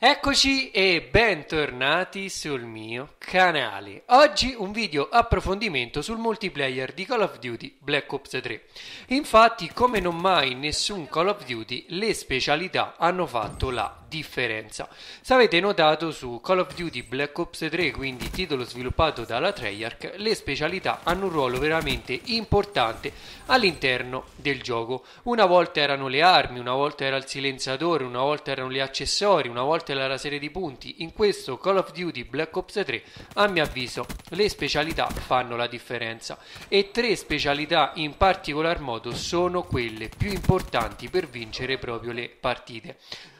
Eccoci e bentornati sul mio canale. Oggi un video approfondimento sul multiplayer di Call of Duty Black Ops 3. Infatti, come non mai in nessun Call of Duty, le specialità hanno fatto la differenza. Se avete notato su Call of Duty Black Ops 3, quindi titolo sviluppato dalla Treyarch, le specialità hanno un ruolo veramente importante all'interno del gioco. Una volta erano le armi, una volta era il silenziatore, una volta erano gli accessori, una volta era la serie di punti. In questo Call of Duty Black Ops 3, a mio avviso, le specialità fanno la differenza e tre specialità in particolar modo sono quelle più importanti per vincere proprio le partite.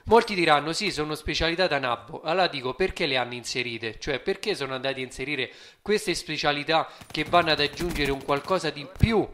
Molti diranno sì, sono specialità da nabbo. Allora dico perché le hanno inserite? Cioè perché sono andati a inserire queste specialità che vanno ad aggiungere un qualcosa di più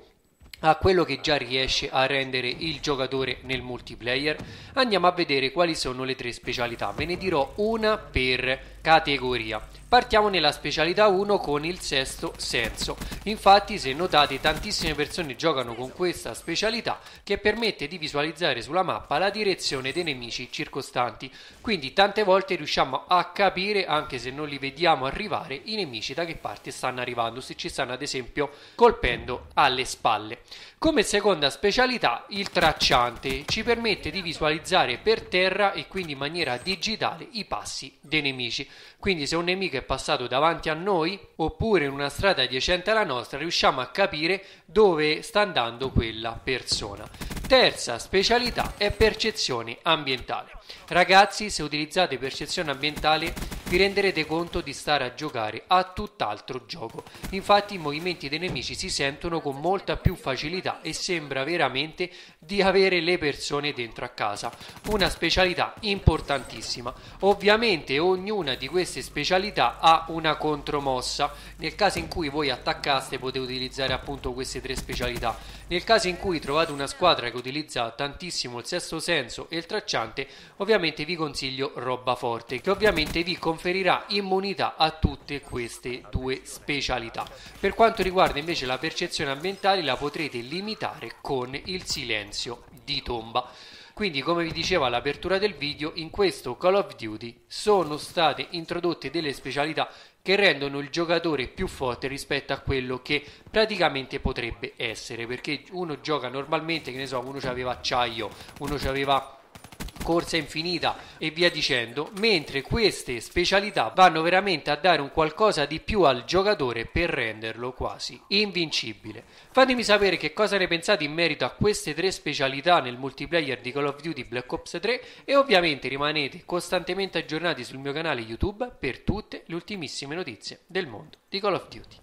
a quello che già riesce a rendere il giocatore nel multiplayer? Andiamo a vedere quali sono le tre specialità. Ve ne dirò una per categoria. Partiamo nella specialità 1 con il sesto senso. Infatti, se notate, tantissime persone giocano con questa specialità che permette di visualizzare sulla mappa la direzione dei nemici circostanti. Quindi tante volte riusciamo a capire, anche se non li vediamo arrivare, i nemici da che parte stanno arrivando, se ci stanno ad esempio colpendo alle spalle. Come seconda specialità, il tracciante ci permette di visualizzare per terra e quindi in maniera digitale i passi dei nemici. Quindi se un nemico è passato davanti a noi oppure in una strada adiacente alla nostra, riusciamo a capire dove sta andando quella persona. Terza specialità è percezione ambientale. Ragazzi, se utilizzate percezione ambientale vi renderete conto di stare a giocare a tutt'altro gioco. Infatti i movimenti dei nemici si sentono con molta più facilità e sembra veramente di avere le persone dentro a casa. Una specialità importantissima. Ovviamente ognuna di queste specialità ha una contromossa. Nel caso in cui voi attaccaste potete utilizzare appunto queste tre specialità. Nel caso in cui trovate una squadra che utilizza tantissimo il sesto senso e il tracciante, ovviamente vi consiglio roba forte che ovviamente vi conferma conferirà immunità a tutte queste due specialità. Per quanto riguarda invece la percezione ambientale la potrete limitare con il silenzio di tomba. Quindi come vi dicevo all'apertura del video, in questo Call of Duty sono state introdotte delle specialità che rendono il giocatore più forte rispetto a quello che praticamente potrebbe essere, perché uno gioca normalmente, che ne so, uno aveva acciaio, uno aveva corsa infinita e via dicendo, mentre queste specialità vanno veramente a dare un qualcosa di più al giocatore per renderlo quasi invincibile. Fatemi sapere che cosa ne pensate in merito a queste tre specialità nel multiplayer di Call of Duty Black Ops 3 e ovviamente rimanete costantemente aggiornati sul mio canale YouTube per tutte le ultimissime notizie del mondo di Call of Duty.